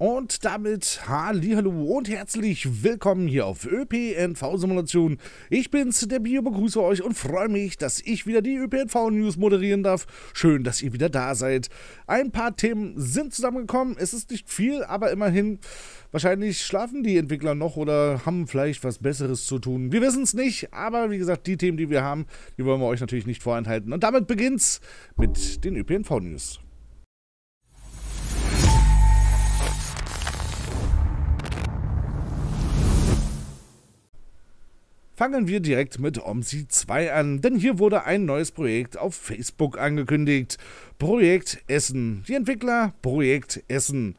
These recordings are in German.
Und damit hallo und herzlich willkommen hier auf ÖPNV Simulation. Ich bin's, der Bio, begrüße euch und freue mich, dass ich wieder die ÖPNV News moderieren darf. Schön, dass ihr wieder da seid. Ein paar Themen sind zusammengekommen. Es ist nicht viel, aber immerhin. Wahrscheinlich schlafen die Entwickler noch oder haben vielleicht was Besseres zu tun. Wir wissen es nicht, aber wie gesagt, die Themen, die wir haben, die wollen wir euch natürlich nicht vorenthalten. Und damit beginnt's mit den ÖPNV News. Fangen wir direkt mit OMSI 2 an, denn hier wurde ein neues Projekt auf Facebook angekündigt. Projekt Essen. Die Entwickler Projekt Essen.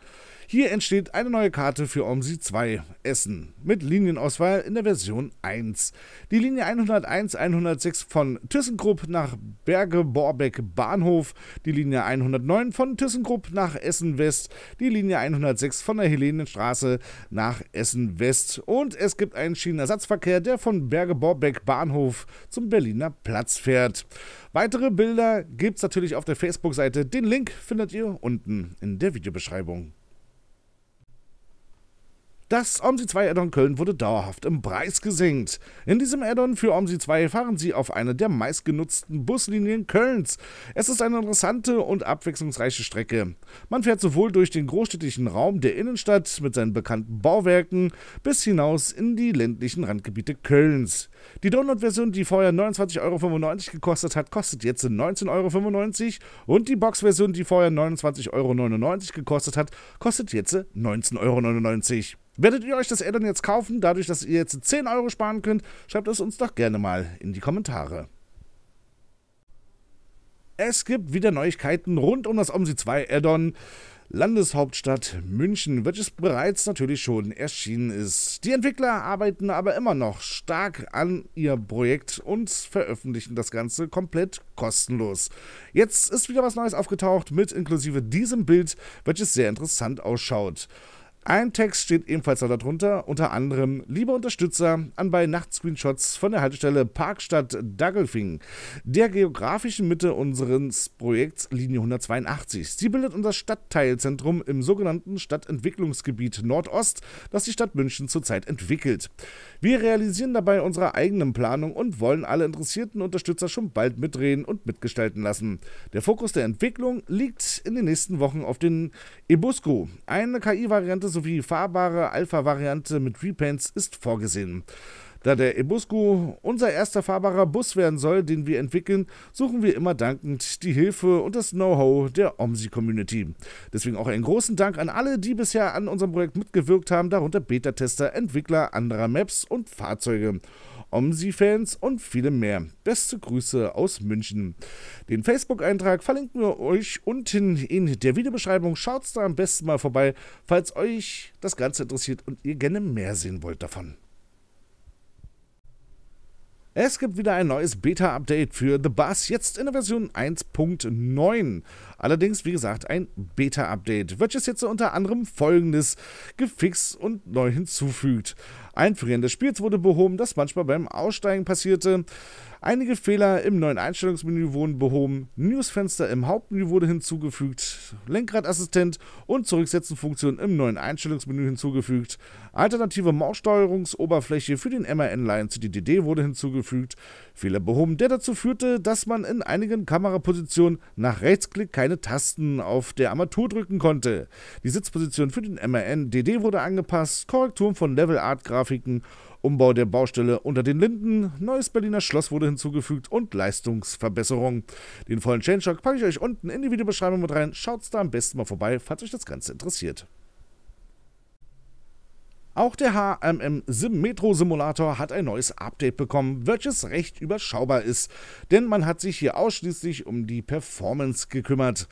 Hier entsteht eine neue Karte für OMSI 2 Essen mit Linienauswahl in der Version 1. Die Linie 101-106 von ThyssenKrupp nach Berge-Borbeck Bahnhof, die Linie 109 von ThyssenKrupp nach Essen West, die Linie 106 von der Helenenstraße nach Essen West und es gibt einen Schienenersatzverkehr, der von Berge-Borbeck Bahnhof zum Berliner Platz fährt. Weitere Bilder gibt es natürlich auf der Facebook-Seite. Den Link findet ihr unten in der Videobeschreibung. Das OMSI 2 Addon Köln wurde dauerhaft im Preis gesenkt. In diesem Addon für OMSI 2 fahren Sie auf einer der meistgenutzten Buslinien Kölns. Es ist eine interessante und abwechslungsreiche Strecke. Man fährt sowohl durch den großstädtischen Raum der Innenstadt mit seinen bekannten Bauwerken bis hinaus in die ländlichen Randgebiete Kölns. Die Download-Version, die vorher 29,95 Euro gekostet hat, kostet jetzt 19,95 Euro und die Box-Version, die vorher 29,99 Euro gekostet hat, kostet jetzt 19,99 Euro. Werdet ihr euch das Addon jetzt kaufen, dadurch, dass ihr jetzt 10 Euro sparen könnt? Schreibt es uns doch gerne mal in die Kommentare. Es gibt wieder Neuigkeiten rund um das OMSI 2 Addon. Landeshauptstadt München, welches bereits natürlich schon erschienen ist. Die Entwickler arbeiten aber immer noch stark an ihr Projekt und veröffentlichen das Ganze komplett kostenlos. Jetzt ist wieder was Neues aufgetaucht mit inklusive diesem Bild, welches sehr interessant ausschaut. Ein Text steht ebenfalls darunter, unter anderem Liebe Unterstützer an bei Nachtscreenshots von der Haltestelle Parkstadt Dagelfing, der geografischen Mitte unseres Projekts Linie 182. Sie bildet unser Stadtteilzentrum im sogenannten Stadtentwicklungsgebiet Nordost, das die Stadt München zurzeit entwickelt. Wir realisieren dabei unsere eigenen Planung und wollen alle interessierten Unterstützer schon bald mitreden und mitgestalten lassen. Der Fokus der Entwicklung liegt in den nächsten Wochen auf den Ebusco, eine KI-Variante sowie fahrbare Alpha-Variante mit Repaints ist vorgesehen. Da der Ebusco unser erster fahrbarer Bus werden soll, den wir entwickeln, suchen wir immer dankend die Hilfe und das Know-how der OMSI-Community. Deswegen auch einen großen Dank an alle, die bisher an unserem Projekt mitgewirkt haben, darunter Beta-Tester, Entwickler anderer Maps und Fahrzeuge. OMSI-Fans und viele mehr. Beste Grüße aus München. Den Facebook-Eintrag verlinken wir euch unten in der Videobeschreibung. Schaut da am besten mal vorbei, falls euch das Ganze interessiert und ihr gerne mehr sehen wollt davon. Es gibt wieder ein neues Beta-Update für The Bus, jetzt in der Version 1.9. Allerdings, wie gesagt, ein Beta-Update, welches jetzt unter anderem folgendes gefixt und neu hinzufügt. Einfrieren des Spiels wurde behoben, das manchmal beim Aussteigen passierte. Einige Fehler im neuen Einstellungsmenü wurden behoben, Newsfenster im Hauptmenü wurde hinzugefügt, Lenkradassistent und Zurücksetzen-Funktion im neuen Einstellungsmenü hinzugefügt, alternative Maussteuerungsoberfläche für den MRN Lion CDDD wurde hinzugefügt, Fehler behoben, der dazu führte, dass man in einigen Kamerapositionen nach Rechtsklick keine Tasten auf der Armatur drücken konnte. Die Sitzposition für den MRN DD wurde angepasst, Korrekturen von Level-Art-Grafiken Umbau der Baustelle unter den Linden, neues Berliner Schloss wurde hinzugefügt und Leistungsverbesserung. Den vollen Changelog packe ich euch unten in die Videobeschreibung mit rein. Schaut's da am besten mal vorbei, falls euch das Ganze interessiert. Auch der HMM Sim Metro Simulator hat ein neues Update bekommen, welches recht überschaubar ist, denn man hat sich hier ausschließlich um die Performance gekümmert.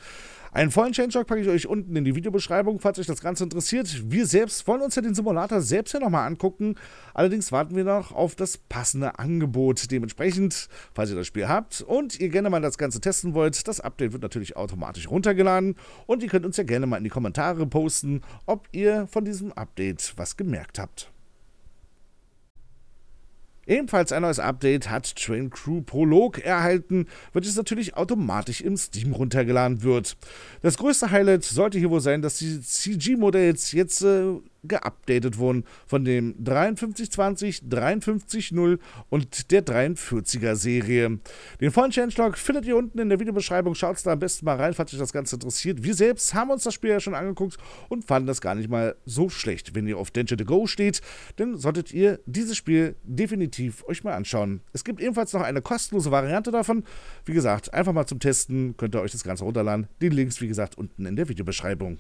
Einen vollen Changelog packe ich euch unten in die Videobeschreibung, falls euch das Ganze interessiert. Wir selbst wollen uns ja den Simulator selbst ja nochmal angucken. Allerdings warten wir noch auf das passende Angebot. Dementsprechend, falls ihr das Spiel habt und ihr gerne mal das Ganze testen wollt, das Update wird natürlich automatisch runtergeladen. Und ihr könnt uns ja gerne mal in die Kommentare posten, ob ihr von diesem Update was gemerkt habt. Ebenfalls ein neues Update hat Train Crew Prolog erhalten, welches natürlich automatisch im Steam runtergeladen wird. Das größte Highlight sollte hier wohl sein, dass die CG-Modells jetzt äh, geupdatet wurden von dem 5320, 53.0 und der 43er Serie. Den vollen Changelog findet ihr unten in der Videobeschreibung. Schaut es da am besten mal rein, falls euch das Ganze interessiert. Wir selbst haben uns das Spiel ja schon angeguckt und fanden das gar nicht mal so schlecht. Wenn ihr auf Danger to Go steht, dann solltet ihr dieses Spiel definitiv euch mal anschauen. Es gibt ebenfalls noch eine kostenlose Variante davon. Wie gesagt, einfach mal zum Testen könnt ihr euch das Ganze runterladen. Die Links, wie gesagt, unten in der Videobeschreibung.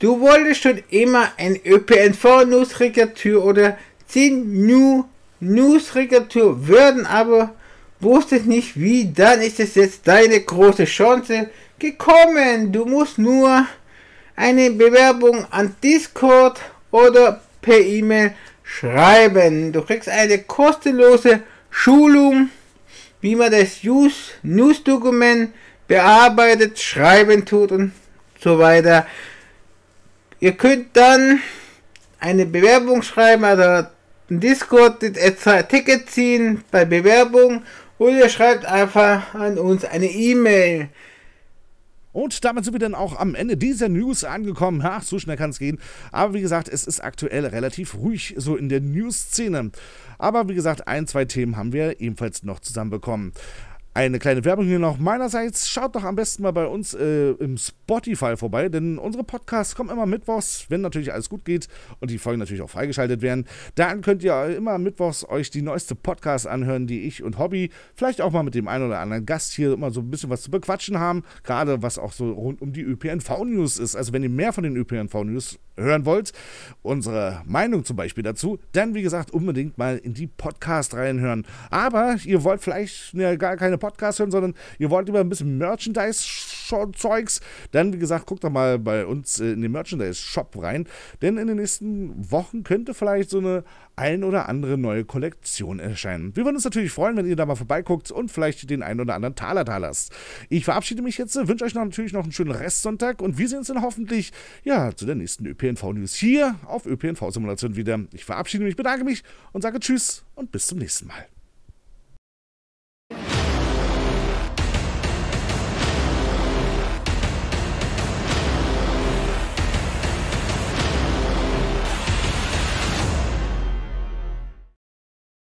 Du wolltest schon immer ein ÖPNV-Newsregatur oder 10 New Newsregatur werden, aber wusstest nicht wie, dann ist es jetzt deine große Chance gekommen. Du musst nur eine Bewerbung an Discord oder per E-Mail schreiben. Du kriegst eine kostenlose Schulung, wie man das News-Dokument bearbeitet, schreiben tut und so weiter. Ihr könnt dann eine Bewerbung schreiben, also in Discord zwei Ticket ziehen bei Bewerbung oder ihr schreibt einfach an uns eine E-Mail. Und damit sind wir dann auch am Ende dieser News angekommen. Ach, so schnell kann es gehen. Aber wie gesagt, es ist aktuell relativ ruhig so in der News-Szene. Aber wie gesagt, ein, zwei Themen haben wir ebenfalls noch zusammenbekommen. Eine kleine Werbung hier noch meinerseits. Schaut doch am besten mal bei uns äh, im Spotify vorbei, denn unsere Podcasts kommen immer mittwochs, wenn natürlich alles gut geht und die Folgen natürlich auch freigeschaltet werden. Dann könnt ihr immer mittwochs euch die neueste Podcast anhören, die ich und Hobby vielleicht auch mal mit dem einen oder anderen Gast hier immer so ein bisschen was zu bequatschen haben, gerade was auch so rund um die ÖPNV-News ist. Also wenn ihr mehr von den ÖPNV-News hören wollt, unsere Meinung zum Beispiel dazu, dann wie gesagt unbedingt mal in die Podcast reinhören. Aber ihr wollt vielleicht ja, gar keine Podcast hören, sondern ihr wollt lieber ein bisschen Merchandise-Zeugs, dann, wie gesagt, guckt doch mal bei uns äh, in den Merchandise-Shop rein, denn in den nächsten Wochen könnte vielleicht so eine ein oder andere neue Kollektion erscheinen. Wir würden uns natürlich freuen, wenn ihr da mal vorbeiguckt und vielleicht den einen oder anderen Taler da lasst. Ich verabschiede mich jetzt, äh, wünsche euch noch natürlich noch einen schönen Restsonntag und wir sehen uns dann hoffentlich ja, zu der nächsten ÖPNV-News hier auf ÖPNV-Simulation wieder. Ich verabschiede mich, bedanke mich und sage Tschüss und bis zum nächsten Mal.